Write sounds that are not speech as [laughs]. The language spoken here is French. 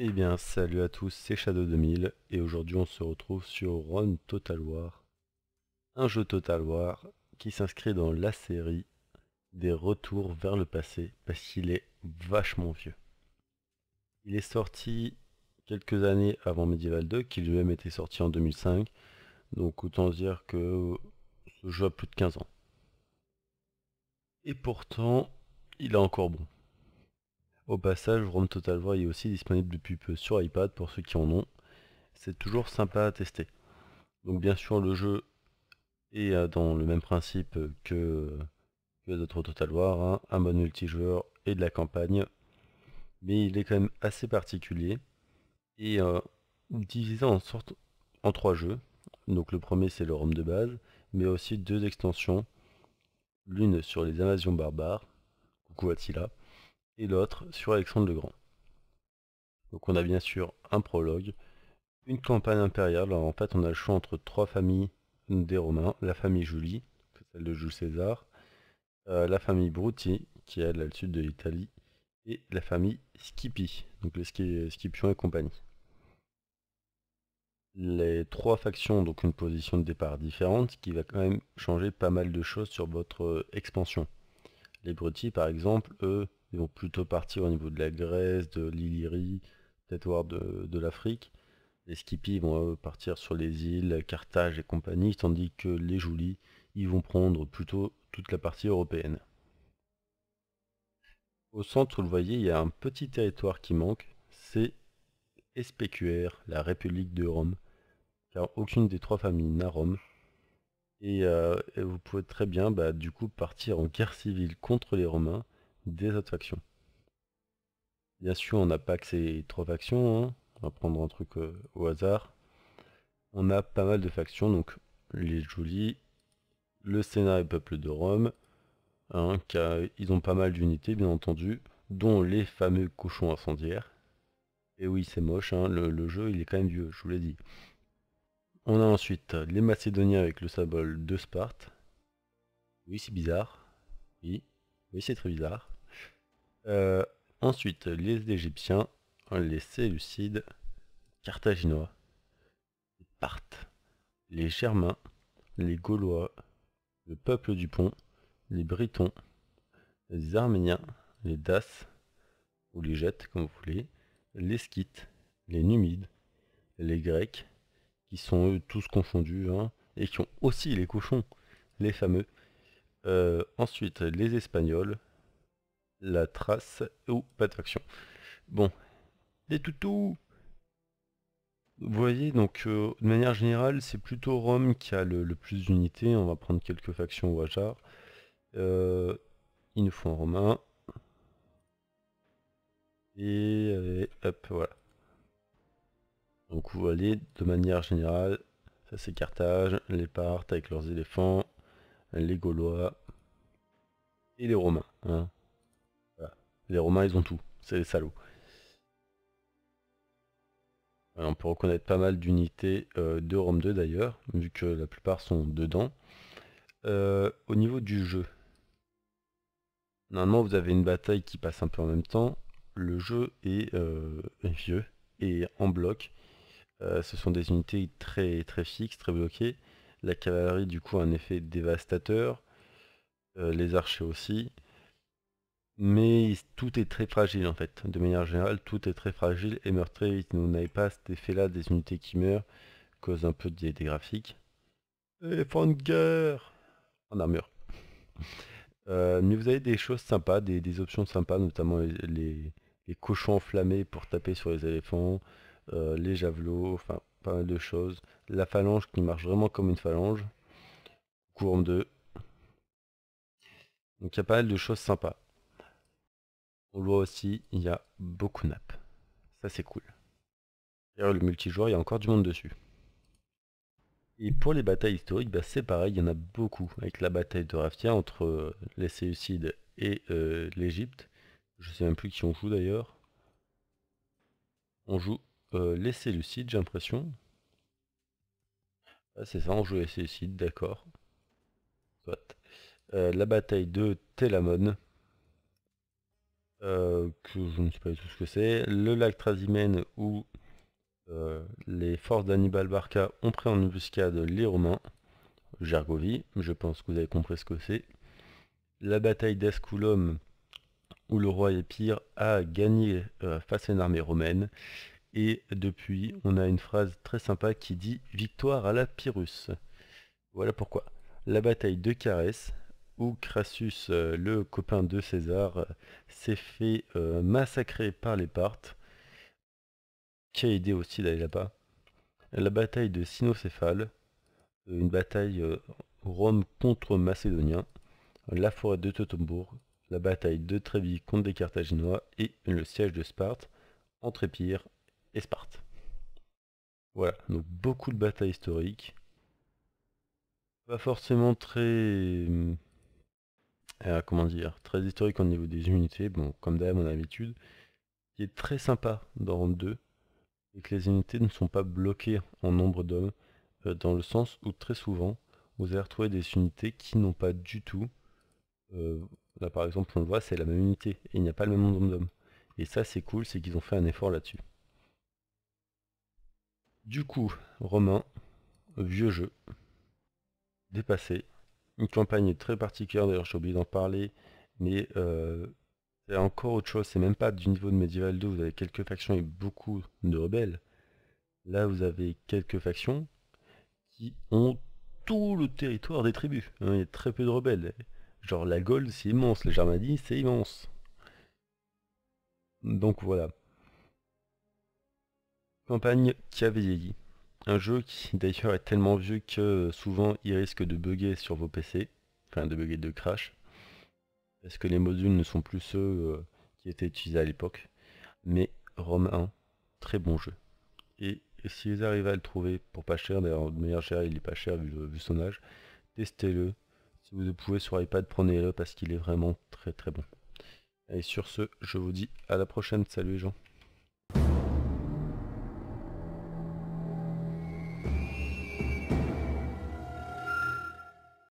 Eh bien salut à tous, c'est Shadow2000 et aujourd'hui on se retrouve sur Run Total War, un jeu Total War qui s'inscrit dans la série des retours vers le passé parce qu'il est vachement vieux. Il est sorti quelques années avant Medieval 2 qui lui-même était sorti en 2005, donc autant dire que ce jeu a plus de 15 ans. Et pourtant, il est encore bon. Au passage, Rome Total War est aussi disponible depuis peu sur iPad pour ceux qui en ont. C'est toujours sympa à tester. Donc bien sûr, le jeu est euh, dans le même principe que, que d'autres Total War, hein. un mode multijoueur et de la campagne. Mais il est quand même assez particulier et euh, divisé en, sorte, en trois jeux. Donc le premier c'est le Rome de base, mais aussi deux extensions. L'une sur les invasions barbares, coucou Attila, et l'autre sur Alexandre le Grand. Donc on a bien sûr un prologue, une campagne impériale, alors en fait on a le choix entre trois familles des Romains, la famille Julie, celle de Jules César, euh, la famille Brutti, qui est à le sud de l'Italie, et la famille Scipi, donc les Scipions et compagnie. Les trois factions ont donc une position de départ différente, ce qui va quand même changer pas mal de choses sur votre euh, expansion. Les Brutti, par exemple, eux, ils vont plutôt partir au niveau de la Grèce, de l'Illyrie, peut-être de, l'Afrique. Les Skippies vont euh, partir sur les îles, Carthage et compagnie, tandis que les Joulis, ils vont prendre plutôt toute la partie européenne. Au centre, vous le voyez, il y a un petit territoire qui manque, c'est SPQR, la République de Rome, car aucune des trois familles n'a Rome. Et, euh, vous pouvez très bien, bah, du coup, partir en guerre civile contre les Romains, des autres factions. Bien sûr, on n'a pas que ces trois factions, hein. on va prendre un truc euh, au hasard. On a pas mal de factions, donc les jolies, le Sénat et Peuple de Rome, hein, ils ont pas mal d'unités bien entendu, dont les fameux cochons incendiaires. Et oui, c'est moche, hein, le, le, jeu il est quand même vieux, je vous l'ai dit. On a ensuite les Macédoniens avec le symbole de Sparte. Oui, c'est bizarre. Oui, oui c'est très bizarre. Euh, ensuite, les Égyptiens, les Séleucides, Carthaginois, les Parthes, les Germains, les Gaulois, le peuple du pont, les Britons, les Arméniens, les Das, ou les Jettes comme vous voulez, les Skites, les Numides, les Grecs, qui sont eux tous confondus, hein, et qui ont aussi les cochons, les fameux. Euh, ensuite, les Espagnols, la trace ou pas de faction. Bon, les toutous Vous voyez, donc euh, de manière générale, c'est plutôt Rome qui a le, plus d'unités. On va prendre quelques factions au hasard. Euh, il nous faut un romain. Et hop, voilà. Donc vous voyez, de manière générale, ça c'est Carthage, les Partes avec leurs éléphants, les Gaulois et les Romains. Hein. Les Romains, ils ont tout. C'est des salauds. Euh, on peut reconnaître pas mal d'unités euh, de Rome 2 d'ailleurs, vu que la plupart sont dedans. Euh, au niveau du jeu, normalement vous avez une bataille qui passe un peu en même temps. Le jeu est vieux et en bloc. ce sont des unités très, très fixes, très bloquées. La cavalerie du coup a un effet dévastateur. les archers aussi mais tout est très fragile en fait. De manière générale, tout est très fragile et si Vous n'avez pas cet effet-là des unités qui meurent, cause un peu des, des graphiques. de guerre En armure. [laughs] Euh, mais vous avez des choses sympas, des, options sympas, notamment les, cochons enflammés pour taper sur les éléphants, euh, les javelots, enfin pas mal de choses. La phalange qui marche vraiment comme une phalange. Courbe 2. Donc il y a pas mal de choses sympas. On le voit aussi, il y a beaucoup de Ça c'est cool. D'ailleurs le multijoueur, il y a encore du monde dessus. Et pour les batailles historiques, bah, c'est pareil, il y en a beaucoup. Avec la bataille de Raftia entre euh, les Séucides et l'Egypte. Euh, l'Égypte. Je sais même plus qui on joue d'ailleurs. On joue euh, les Séucides, j'ai l'impression. Ah, c'est ça, on joue les Séucides, d'accord. la bataille de Telamon. Euh, que je ne sais pas du tout ce que c'est, le lac Trasimène où euh, les forces d'Anibal Barca ont pris en embuscade les Romains, Gergovie, je pense que vous avez compris ce que c'est, la bataille d'Asculum où le roi Épire a gagné euh, face à une armée romaine, et depuis on a une phrase très sympa qui dit « Victoire à la Pyrrhus ». Voilà pourquoi. La bataille de Carès, où Crassus, euh, le copain de César, euh, s'est fait euh, massacrer par les Parthes, qui a aidé aussi d'aller là-bas. La bataille de Sinocéphale, une bataille Rome contre Macédonien. la forêt de Teutobourg, la bataille de Tréville contre des Carthaginois et le siège de Sparte entre Épire et Sparte. Voilà, donc beaucoup de batailles historiques. Pas forcément très hum, euh, comment dire, très historique au niveau des unités, bon, comme d'hab, mon habitude, qui est très sympa dans 2, et que les unités ne sont pas bloquées en nombre d'hommes, euh, dans le sens où très souvent, vous allez retrouver des unités qui n'ont pas du tout, euh, là par exemple, on le voit, c'est la même unité, et il n'y a pas le même nombre d'hommes. Et ça, c'est cool, c'est qu'ils ont fait un effort là-dessus. Du coup, Romain, vieux jeu, dépassé, une campagne très particulière, d'ailleurs j'ai oublié d'en parler, mais euh, c'est encore autre chose, c'est même pas du niveau de Medieval 2, vous avez quelques factions et beaucoup de rebelles. Là vous avez quelques factions qui ont tout le territoire des tribus, hein, il y a très peu de rebelles. Genre la Gaule c'est immense, les Germanies c'est immense. Donc voilà. Campagne qui avait un jeu qui [laughs] d'ailleurs est tellement vieux que souvent il risque de bugger sur vos PC, enfin de bugger de crash, parce que les modules ne sont plus ceux euh, qui étaient utilisés à l'époque. Mais Rome 1, très bon jeu. Et si vous arrivez à le trouver pour pas cher, d'ailleurs de manière chère il est pas cher vu, vu son âge, testez-le. Si vous le pouvez sur iPad, prenez-le parce qu'il est vraiment très très bon. Et sur ce, je vous dis à la prochaine. Salut les gens.